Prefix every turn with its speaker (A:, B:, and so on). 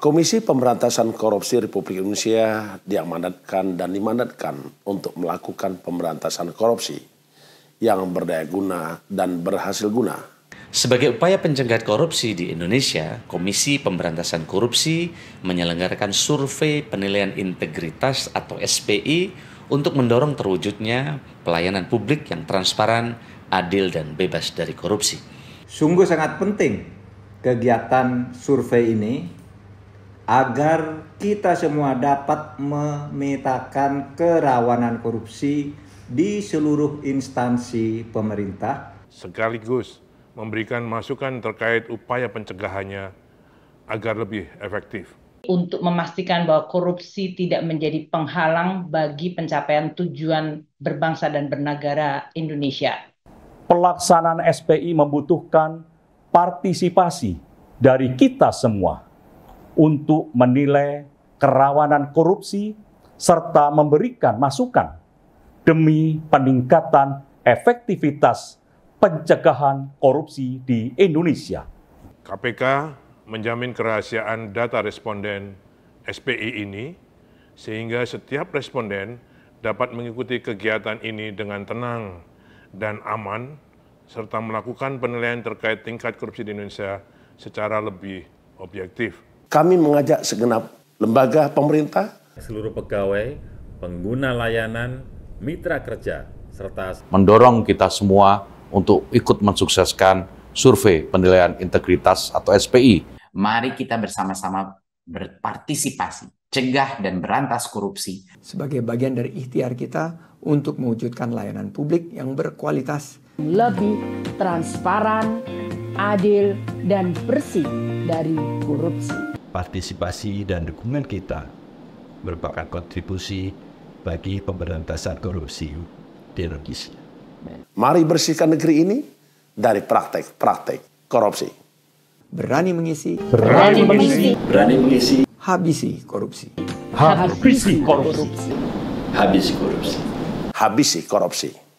A: Komisi Pemberantasan Korupsi Republik Indonesia diamanatkan dan dimandatkan untuk melakukan pemberantasan korupsi yang berdaya guna dan berhasil guna. Sebagai upaya pencegahan korupsi di Indonesia, Komisi Pemberantasan Korupsi menyelenggarakan survei penilaian integritas atau SPI untuk mendorong terwujudnya pelayanan publik yang transparan, adil, dan bebas dari korupsi. Sungguh sangat penting kegiatan survei ini agar kita semua dapat memetakan kerawanan korupsi di seluruh instansi pemerintah
B: sekaligus memberikan masukan terkait upaya pencegahannya agar lebih efektif
A: untuk memastikan bahwa korupsi tidak menjadi penghalang bagi pencapaian tujuan berbangsa dan bernegara Indonesia. Pelaksanaan SPI membutuhkan partisipasi dari kita semua untuk menilai kerawanan korupsi serta memberikan masukan demi peningkatan efektivitas pencegahan korupsi di Indonesia.
B: KPK menjamin kerahasiaan data responden SPI ini sehingga setiap responden dapat mengikuti kegiatan ini dengan tenang dan aman serta melakukan penilaian terkait tingkat korupsi di Indonesia secara lebih objektif
A: kami mengajak segenap lembaga pemerintah,
B: seluruh pegawai, pengguna
A: layanan, mitra kerja, serta mendorong kita semua untuk ikut mensukseskan survei penilaian integritas atau SPI. Mari kita bersama-sama berpartisipasi, cegah dan berantas korupsi. Sebagai bagian dari ikhtiar kita untuk mewujudkan layanan publik yang berkualitas. Lebih transparan, adil, dan bersih dari korupsi partisipasi dan dukungan kita merupakan kontribusi bagi pemberantasan korupsi di Indonesia. Mari bersihkan negeri ini dari praktek-praktek korupsi. Berani mengisi, berani mengisi, berani mengisi, habisi korupsi. Habisi korupsi. Habisi korupsi. Habisi korupsi. Habisi korupsi.